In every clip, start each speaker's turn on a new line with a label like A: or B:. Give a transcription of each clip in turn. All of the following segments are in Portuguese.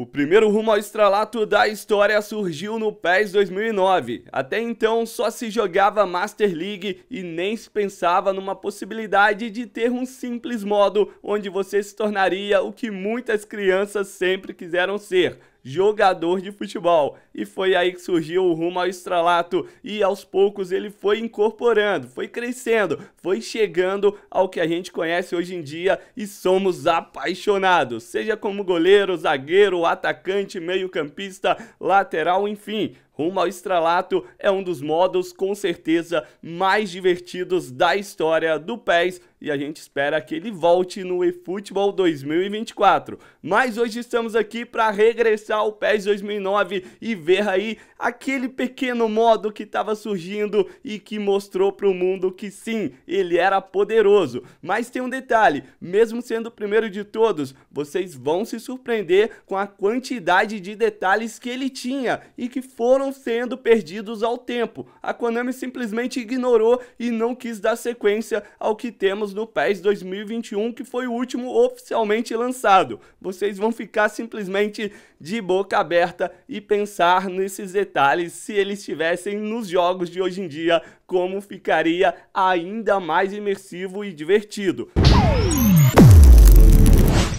A: O primeiro rumo ao estrelato da história surgiu no PES 2009. Até então só se jogava Master League e nem se pensava numa possibilidade de ter um simples modo onde você se tornaria o que muitas crianças sempre quiseram ser jogador de futebol. E foi aí que surgiu o rumo ao estralato e aos poucos ele foi incorporando, foi crescendo, foi chegando ao que a gente conhece hoje em dia e somos apaixonados, seja como goleiro, zagueiro, atacante, meio-campista, lateral, enfim. Rumo ao Estralato é um dos modos com certeza mais divertidos da história do PES e a gente espera que ele volte no eFootball 2024. Mas hoje estamos aqui para regressar ao PES 2009 e ver aí aquele pequeno modo que estava surgindo e que mostrou para o mundo que sim, ele era poderoso. Mas tem um detalhe, mesmo sendo o primeiro de todos, vocês vão se surpreender com a quantidade de detalhes que ele tinha e que foram estão sendo perdidos ao tempo. A Konami simplesmente ignorou e não quis dar sequência ao que temos no PES 2021, que foi o último oficialmente lançado. Vocês vão ficar simplesmente de boca aberta e pensar nesses detalhes se eles estivessem nos jogos de hoje em dia, como ficaria ainda mais imersivo e divertido.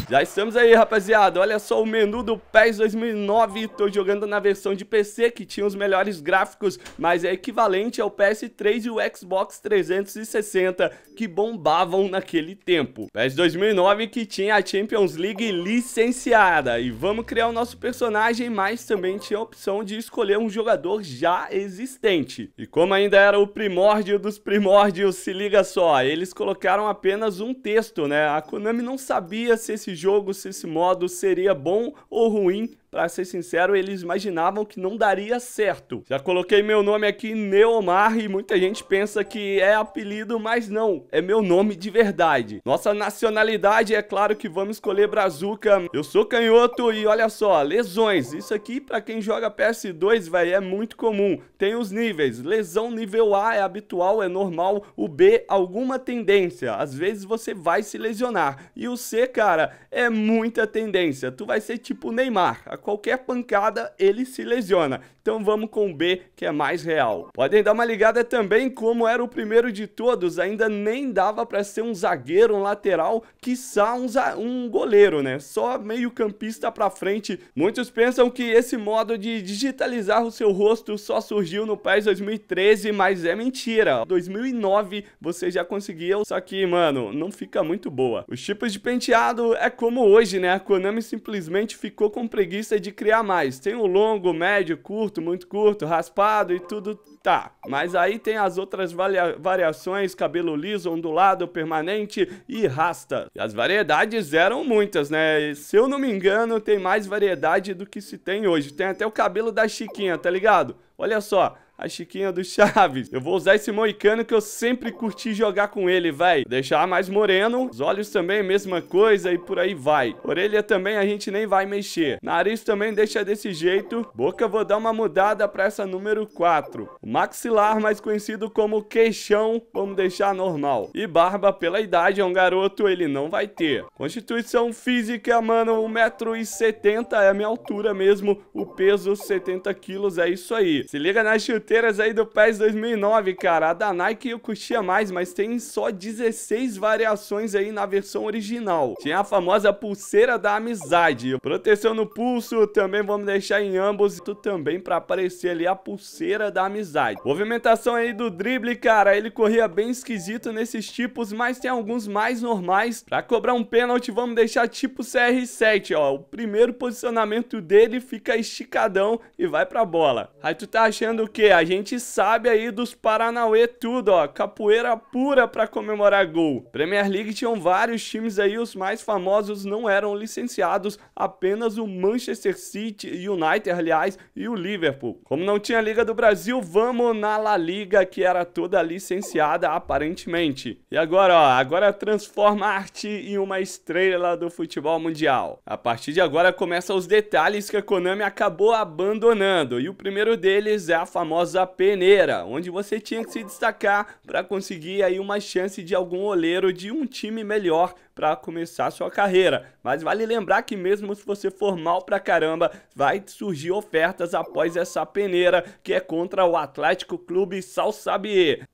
A: Já estamos aí, rapaziada. Olha só o menu do PES 2009. Tô jogando na versão de PC, que tinha os melhores gráficos, mas é equivalente ao PS3 e o Xbox 360, que bombavam naquele tempo. PES 2009 que tinha a Champions League licenciada. E vamos criar o nosso personagem, mas também tinha a opção de escolher um jogador já existente. E como ainda era o primórdio dos primórdios, se liga só, eles colocaram apenas um texto, né? A Konami não sabia se esse jogo, se esse modo seria bom ou ruim Pra ser sincero, eles imaginavam que não daria certo. Já coloquei meu nome aqui, Neomar, e muita gente pensa que é apelido, mas não. É meu nome de verdade. Nossa nacionalidade, é claro que vamos escolher Brazuca. Eu sou canhoto e olha só, lesões. Isso aqui, pra quem joga PS2, velho, é muito comum. Tem os níveis. Lesão nível A é habitual, é normal. O B, alguma tendência. Às vezes você vai se lesionar. E o C, cara, é muita tendência. Tu vai ser tipo Neymar qualquer pancada ele se lesiona então vamos com o B, que é mais real. Podem dar uma ligada também como era o primeiro de todos, ainda nem dava para ser um zagueiro, um lateral, quiçá um, um goleiro, né? Só meio campista para frente. Muitos pensam que esse modo de digitalizar o seu rosto só surgiu no PES 2013, mas é mentira. 2009 você já conseguiu, só que, mano, não fica muito boa. Os tipos de penteado é como hoje, né? A Konami simplesmente ficou com preguiça de criar mais. Tem o longo, médio, curto, curto, muito curto, raspado e tudo tá. Mas aí tem as outras variações, cabelo liso, ondulado, permanente e rasta. E as variedades eram muitas, né? E, se eu não me engano, tem mais variedade do que se tem hoje. Tem até o cabelo da Chiquinha, tá ligado? Olha só, a Chiquinha do Chaves. Eu vou usar esse moicano que eu sempre curti jogar com ele, véi. Deixar mais moreno. Os olhos também, mesma coisa e por aí vai. Orelha também a gente nem vai mexer. Nariz também deixa desse jeito. Boca vou dar uma mudada pra essa número 4. O maxilar, mais conhecido como queixão, vamos deixar normal. E barba, pela idade, é um garoto, ele não vai ter. Constituição física, mano, 1,70m é a minha altura mesmo. O peso, 70 quilos, é isso aí. Se liga na chute chuteiras aí do PES 2009, cara. A da Nike eu curtia mais, mas tem só 16 variações aí na versão original. Tinha a famosa pulseira da amizade. Proteção no pulso, também vamos deixar em ambos. Tu também pra aparecer ali a pulseira da amizade. Movimentação aí do drible, cara. Ele corria bem esquisito nesses tipos, mas tem alguns mais normais. Pra cobrar um pênalti, vamos deixar tipo CR7, ó. O primeiro posicionamento dele fica esticadão e vai pra bola. Aí tu tá achando o quê? a gente sabe aí dos Paranauê tudo, ó. Capoeira pura pra comemorar gol. Premier League tinham vários times aí, os mais famosos não eram licenciados, apenas o Manchester City, United, aliás, e o Liverpool. Como não tinha Liga do Brasil, vamos na La Liga, que era toda licenciada, aparentemente. E agora, ó, agora transforma a arte em uma estrela do futebol mundial. A partir de agora começam os detalhes que a Konami acabou abandonando, e o primeiro deles é a famosa famosa peneira, onde você tinha que se destacar para conseguir aí uma chance de algum oleiro de um time melhor para começar sua carreira. Mas vale lembrar que mesmo se você for mal pra caramba, vai surgir ofertas após essa peneira que é contra o Atlético Clube Salsabier.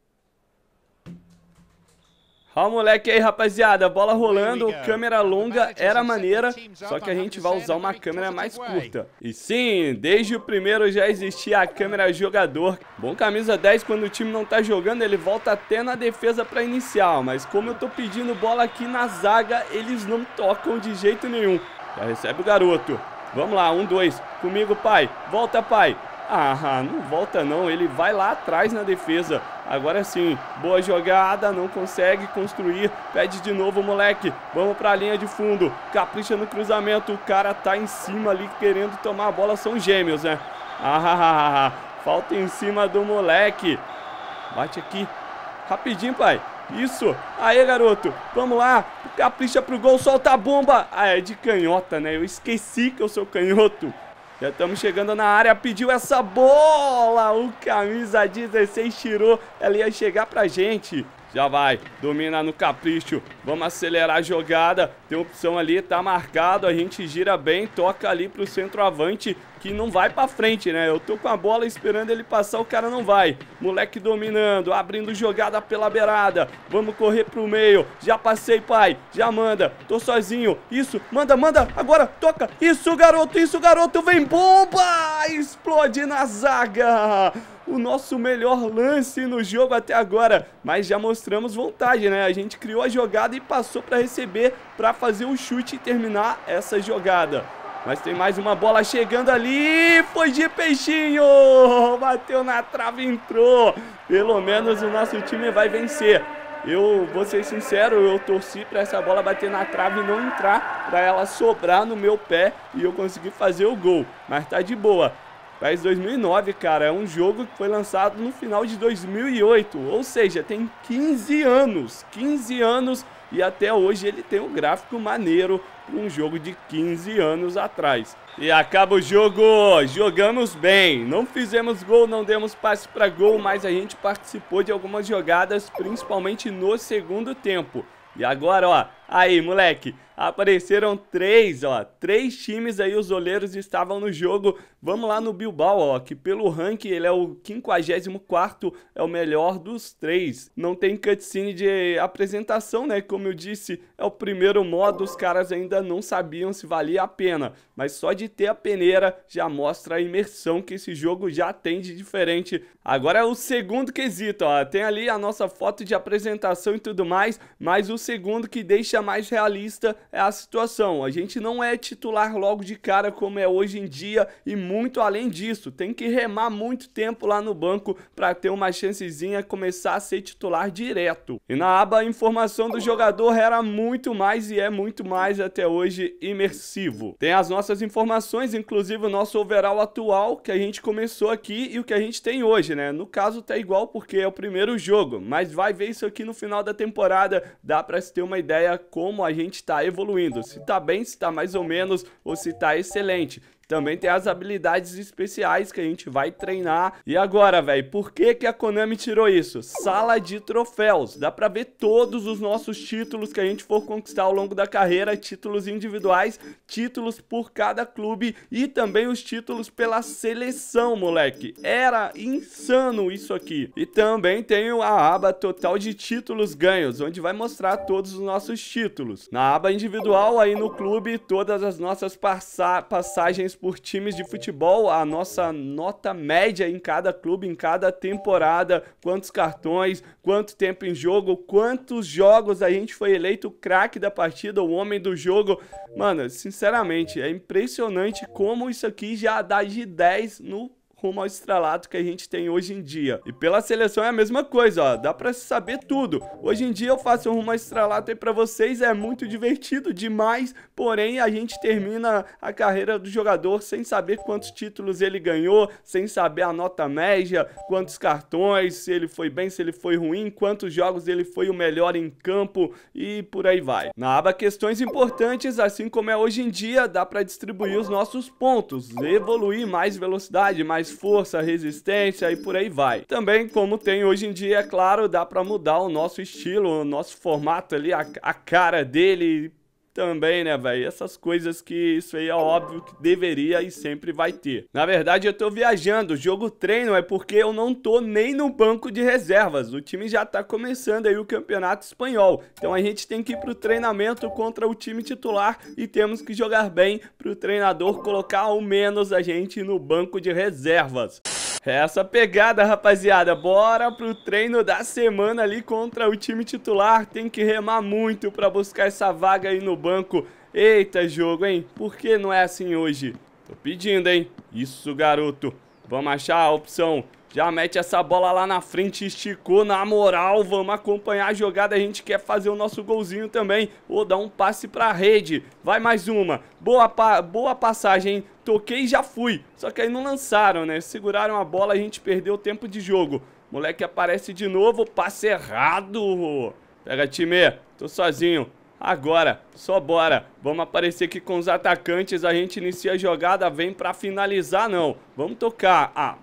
A: Olha o moleque aí, rapaziada. Bola rolando, câmera longa era maneira, só que a gente vai usar uma câmera mais curta. E sim, desde o primeiro já existia a câmera jogador. Bom camisa 10, quando o time não tá jogando, ele volta até na defesa pra inicial. Mas como eu tô pedindo bola aqui na zaga, eles não tocam de jeito nenhum. Já recebe o garoto. Vamos lá, um, dois. Comigo, pai. Volta, pai. Ah, não volta não, ele vai lá atrás na defesa. Agora sim, boa jogada, não consegue construir. Pede de novo, moleque. Vamos para a linha de fundo. Capricha no cruzamento. O cara tá em cima ali querendo tomar a bola. São gêmeos, né? Ah ah, ah, ah, ah. falta em cima do moleque. Bate aqui. Rapidinho, pai. Isso. Aê, garoto. Vamos lá. Capricha pro gol, solta a bomba. Ah, é de canhota, né? Eu esqueci que eu sou canhoto. Já estamos chegando na área, pediu essa bola, o camisa 16 tirou, ela ia chegar pra gente. Já vai, domina no capricho. Vamos acelerar a jogada. Tem opção ali, tá marcado. A gente gira bem, toca ali pro centroavante, que não vai pra frente, né? Eu tô com a bola esperando ele passar, o cara não vai. Moleque dominando, abrindo jogada pela beirada. Vamos correr pro meio. Já passei, pai. Já manda. Tô sozinho. Isso, manda, manda. Agora, toca. Isso, garoto, isso, garoto. Vem bomba! Explode na zaga o nosso melhor lance no jogo até agora, mas já mostramos vontade, né? A gente criou a jogada e passou para receber para fazer o chute e terminar essa jogada. Mas tem mais uma bola chegando ali. Foi de peixinho. Bateu na trave, entrou. Pelo menos o nosso time vai vencer. Eu vou ser sincero, eu torci para essa bola bater na trave e não entrar, para ela sobrar no meu pé e eu conseguir fazer o gol. Mas tá de boa. PES 2009, cara, é um jogo que foi lançado no final de 2008, ou seja, tem 15 anos, 15 anos e até hoje ele tem um gráfico maneiro para um jogo de 15 anos atrás. E acaba o jogo, jogamos bem, não fizemos gol, não demos passe para gol, mas a gente participou de algumas jogadas, principalmente no segundo tempo. E agora, ó, Aí, moleque, apareceram três, ó. Três times aí, os olheiros estavam no jogo. Vamos lá no Bilbao, ó, que pelo ranking ele é o 54º, é o melhor dos três. Não tem cutscene de apresentação, né? Como eu disse, é o primeiro modo, os caras ainda não sabiam se valia a pena. Mas só de ter a peneira já mostra a imersão que esse jogo já tem de diferente. Agora é o segundo quesito, ó. Tem ali a nossa foto de apresentação e tudo mais, mas o segundo que deixa deixa mais realista é a situação. A gente não é titular logo de cara como é hoje em dia e muito além disso, tem que remar muito tempo lá no banco para ter uma chancezinha começar a ser titular direto. E na aba a informação do jogador era muito mais e é muito mais até hoje imersivo. Tem as nossas informações, inclusive o nosso overall atual que a gente começou aqui e o que a gente tem hoje, né? No caso tá igual porque é o primeiro jogo, mas vai ver isso aqui no final da temporada, dá para se ter uma ideia como a gente está evoluindo, se está bem, se está mais ou menos ou se está excelente. Também tem as habilidades especiais que a gente vai treinar. E agora, velho, por que, que a Konami tirou isso? Sala de troféus. Dá pra ver todos os nossos títulos que a gente for conquistar ao longo da carreira. Títulos individuais, títulos por cada clube e também os títulos pela seleção, moleque. Era insano isso aqui. E também tem a aba total de títulos ganhos, onde vai mostrar todos os nossos títulos. Na aba individual, aí no clube, todas as nossas passa passagens por times de futebol, a nossa nota média em cada clube, em cada temporada, quantos cartões, quanto tempo em jogo, quantos jogos a gente foi eleito craque da partida, o homem do jogo. Mano, sinceramente, é impressionante como isso aqui já dá de 10 no rumo ao estrelato que a gente tem hoje em dia. E pela seleção é a mesma coisa, ó, dá pra saber tudo. Hoje em dia eu faço rumo ao estrelato aí pra vocês, é muito divertido demais, porém a gente termina a carreira do jogador sem saber quantos títulos ele ganhou, sem saber a nota média, quantos cartões, se ele foi bem, se ele foi ruim, quantos jogos ele foi o melhor em campo e por aí vai. Na aba questões importantes, assim como é hoje em dia, dá para distribuir os nossos pontos, evoluir mais velocidade, mais força, resistência e por aí vai. Também, como tem hoje em dia, é claro, dá para mudar o nosso estilo, o nosso formato ali, a, a cara dele também, né, velho? Essas coisas que isso aí é óbvio que deveria e sempre vai ter. Na verdade, eu tô viajando. O jogo treino é porque eu não tô nem no banco de reservas. O time já tá começando aí o campeonato espanhol. Então a gente tem que ir pro treinamento contra o time titular e temos que jogar bem pro treinador colocar ao menos a gente no banco de reservas. É essa pegada, rapaziada. Bora pro treino da semana ali contra o time titular. Tem que remar muito pra buscar essa vaga aí no banco. Eita jogo, hein? Por que não é assim hoje? Tô pedindo, hein? Isso, garoto. Vamos achar a opção já mete essa bola lá na frente, esticou na moral. Vamos acompanhar a jogada. A gente quer fazer o nosso golzinho também. Ou dar um passe pra rede. Vai mais uma. Boa, pa boa passagem, Toquei e já fui. Só que aí não lançaram, né? Seguraram a bola, a gente perdeu o tempo de jogo. Moleque aparece de novo. Passe errado. Pega, time. Tô sozinho. Agora, só bora. Vamos aparecer aqui com os atacantes. A gente inicia a jogada. Vem pra finalizar, não. Vamos tocar. Ah,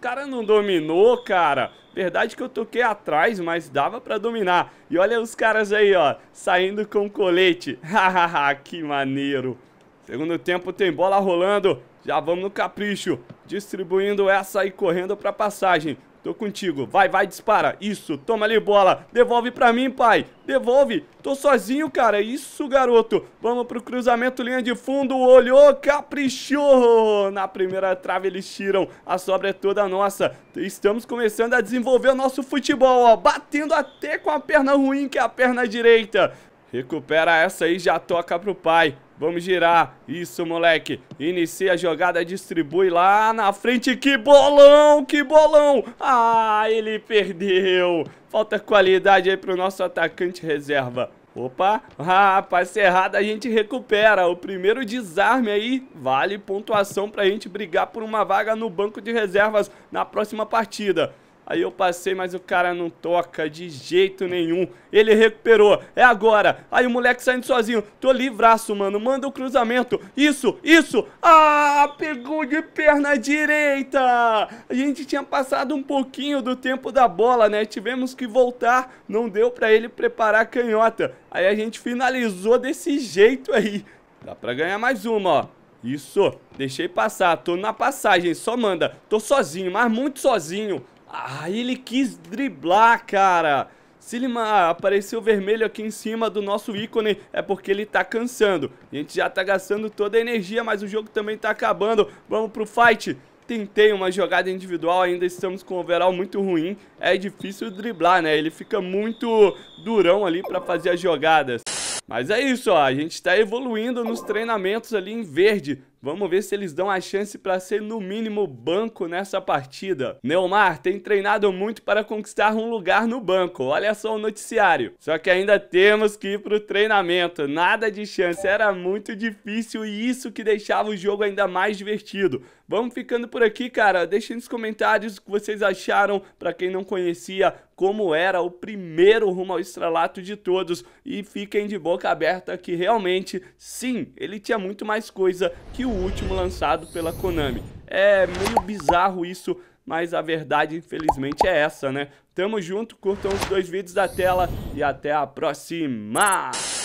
A: cara não dominou, cara. Verdade que eu toquei atrás, mas dava para dominar. E olha os caras aí, ó, saindo com colete. Hahaha, que maneiro. Segundo tempo tem bola rolando. Já vamos no capricho, distribuindo essa e correndo para passagem. Tô contigo. Vai, vai, dispara. Isso, toma ali bola. Devolve pra mim, pai. Devolve. Tô sozinho, cara. Isso, garoto. Vamos pro cruzamento, linha de fundo. Olhou, caprichou. Na primeira trave eles tiram. A sobra é toda nossa. Estamos começando a desenvolver o nosso futebol, ó. Batendo até com a perna ruim, que é a perna direita. Recupera essa aí, já toca pro pai. Vamos girar. Isso, moleque. Inicia a jogada, distribui lá na frente. Que bolão, que bolão. Ah, ele perdeu. Falta qualidade aí pro nosso atacante reserva. Opa, ah, passe errado, a gente recupera. O primeiro desarme aí vale pontuação pra gente brigar por uma vaga no banco de reservas na próxima partida. Aí eu passei, mas o cara não toca de jeito nenhum. Ele recuperou. É agora. Aí o moleque saindo sozinho. Tô livraço, mano. Manda o cruzamento. Isso, isso. Ah, pegou de perna direita. A gente tinha passado um pouquinho do tempo da bola, né? Tivemos que voltar. Não deu pra ele preparar a canhota. Aí a gente finalizou desse jeito aí. Dá pra ganhar mais uma, ó. Isso, deixei passar, tô na passagem, só manda. Tô sozinho, mas muito sozinho. Ah, ele quis driblar, cara. Se ele ah, apareceu vermelho aqui em cima do nosso ícone, é porque ele tá cansando. A gente já tá gastando toda a energia, mas o jogo também tá acabando. Vamos pro fight. Tentei uma jogada individual, ainda estamos com o overall muito ruim. É difícil driblar, né? Ele fica muito durão ali pra fazer as jogadas. Mas é isso, ó, a gente está evoluindo nos treinamentos ali em verde. Vamos ver se eles dão a chance para ser no mínimo banco nessa partida. Neymar tem treinado muito para conquistar um lugar no banco. Olha só o noticiário. Só que ainda temos que ir pro treinamento. Nada de chance, era muito difícil e isso que deixava o jogo ainda mais divertido. Vamos ficando por aqui, cara. Deixem nos comentários o que vocês acharam. Para quem não conhecia, como era o primeiro rumo ao estrelato de todos e fiquem de boca aberta que realmente, sim, ele tinha muito mais coisa que o último lançado pela Konami. É meio bizarro isso, mas a verdade, infelizmente, é essa, né? Tamo junto, curtam os dois vídeos da tela e até a próxima!